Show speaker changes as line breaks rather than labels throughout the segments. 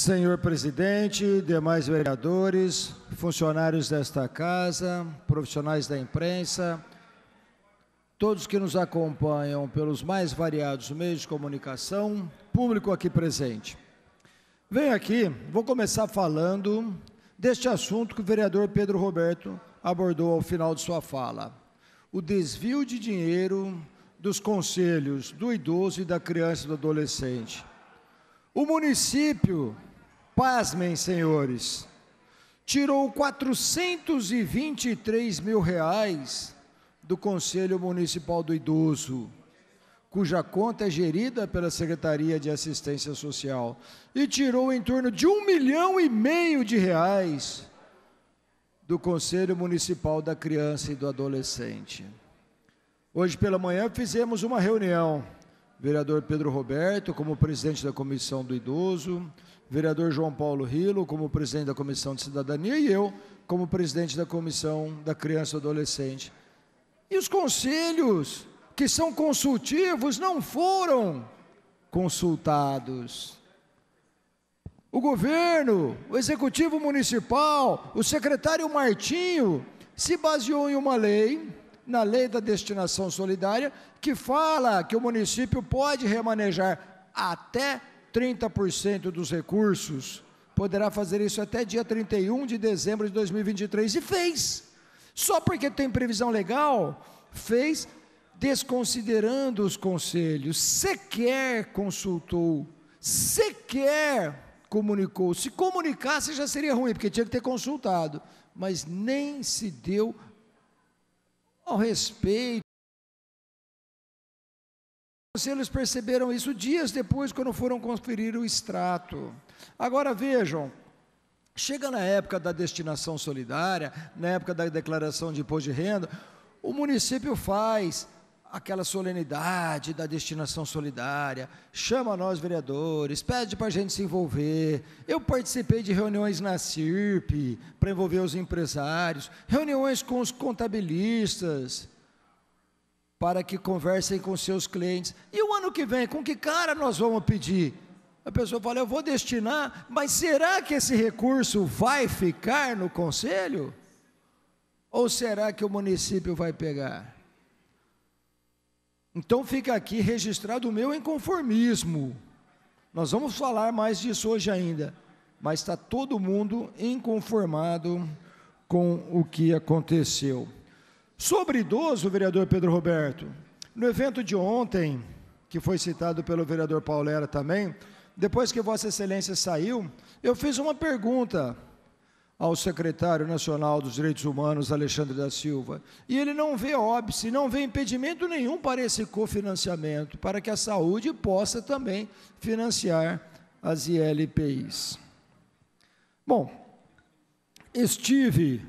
Senhor presidente, demais vereadores, funcionários desta casa, profissionais da imprensa, todos que nos acompanham pelos mais variados meios de comunicação, público aqui presente. Venho aqui, vou começar falando deste assunto que o vereador Pedro Roberto abordou ao final de sua fala: o desvio de dinheiro dos conselhos do idoso e da criança e do adolescente. O município pasmem, senhores, tirou 423 mil reais do Conselho Municipal do Idoso, cuja conta é gerida pela Secretaria de Assistência Social, e tirou em torno de um milhão e meio de reais do Conselho Municipal da Criança e do Adolescente. Hoje pela manhã fizemos uma reunião, vereador Pedro Roberto, como presidente da Comissão do Idoso, vereador João Paulo Rilo, como presidente da Comissão de Cidadania, e eu, como presidente da Comissão da Criança e Adolescente. E os conselhos, que são consultivos, não foram consultados. O governo, o executivo municipal, o secretário Martinho se baseou em uma lei, na lei da destinação solidária, que fala que o município pode remanejar até 30% dos recursos, poderá fazer isso até dia 31 de dezembro de 2023. E fez. Só porque tem previsão legal, fez desconsiderando os conselhos, sequer consultou, sequer comunicou. Se comunicasse já seria ruim, porque tinha que ter consultado, mas nem se deu ao respeito. Eles perceberam isso dias depois, quando foram conferir o extrato. Agora vejam, chega na época da destinação solidária, na época da declaração de imposto de renda, o município faz aquela solenidade da destinação solidária, chama nós vereadores, pede para a gente se envolver. Eu participei de reuniões na CIRP para envolver os empresários, reuniões com os contabilistas, para que conversem com seus clientes. E o ano que vem, com que cara nós vamos pedir? A pessoa fala, eu vou destinar, mas será que esse recurso vai ficar no conselho? Ou será que o município vai pegar? Então fica aqui registrado o meu inconformismo. Nós vamos falar mais disso hoje ainda, mas está todo mundo inconformado com o que aconteceu. Sobre idoso, vereador Pedro Roberto, no evento de ontem, que foi citado pelo vereador Paulera também, depois que Vossa Excelência saiu, eu fiz uma pergunta ao secretário nacional dos direitos humanos, Alexandre da Silva, e ele não vê óbice, não vê impedimento nenhum para esse cofinanciamento, para que a saúde possa também financiar as ILPIs. Bom, estive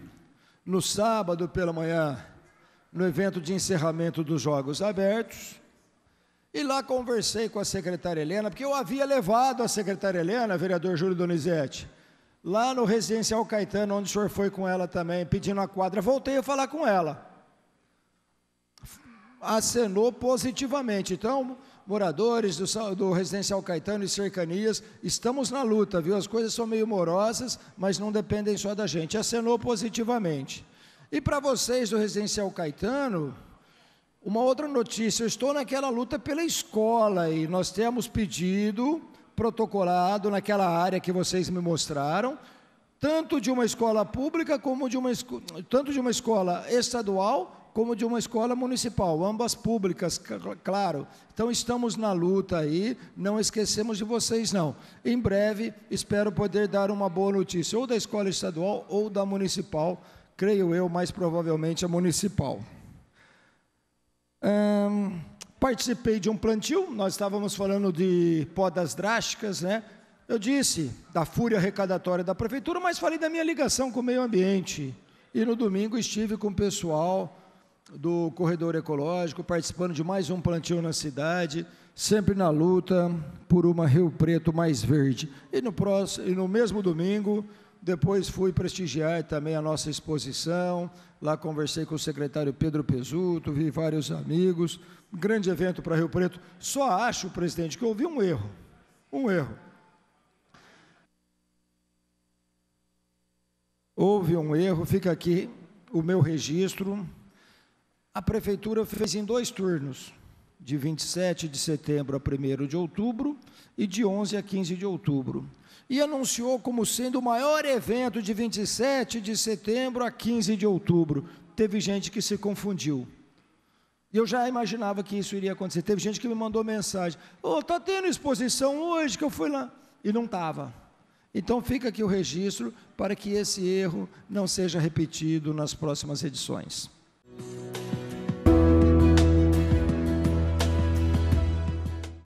no sábado pela manhã no evento de encerramento dos Jogos Abertos. E lá conversei com a secretária Helena, porque eu havia levado a secretária Helena, vereador Júlio Donizete, lá no Residencial Caetano, onde o senhor foi com ela também, pedindo a quadra. Voltei a falar com ela. Acenou positivamente. Então, moradores do, do Residencial Caetano e cercanias, estamos na luta, viu? As coisas são meio morosas, mas não dependem só da gente. Acenou positivamente. E para vocês do Residencial Caetano, uma outra notícia: eu estou naquela luta pela escola e nós temos pedido protocolado naquela área que vocês me mostraram, tanto de uma escola pública como de uma tanto de uma escola estadual como de uma escola municipal, ambas públicas, claro. Então estamos na luta aí, não esquecemos de vocês não. Em breve espero poder dar uma boa notícia ou da escola estadual ou da municipal creio eu, mais provavelmente a municipal. Hum, participei de um plantio, nós estávamos falando de podas drásticas, né? Eu disse da fúria arrecadatória da prefeitura, mas falei da minha ligação com o meio ambiente. E no domingo estive com o pessoal do corredor ecológico, participando de mais um plantio na cidade, sempre na luta por uma Rio Preto mais verde. E no próximo, e no mesmo domingo, depois fui prestigiar também a nossa exposição. Lá conversei com o secretário Pedro Pesuto, vi vários amigos. Grande evento para Rio Preto. Só acho, presidente, que houve um erro. Um erro. Houve um erro, fica aqui o meu registro. A prefeitura fez em dois turnos de 27 de setembro a 1 de outubro e de 11 a 15 de outubro. E anunciou como sendo o maior evento de 27 de setembro a 15 de outubro. Teve gente que se confundiu. Eu já imaginava que isso iria acontecer. Teve gente que me mandou mensagem: oh, tá tendo exposição hoje que eu fui lá. E não estava. Então fica aqui o registro para que esse erro não seja repetido nas próximas edições.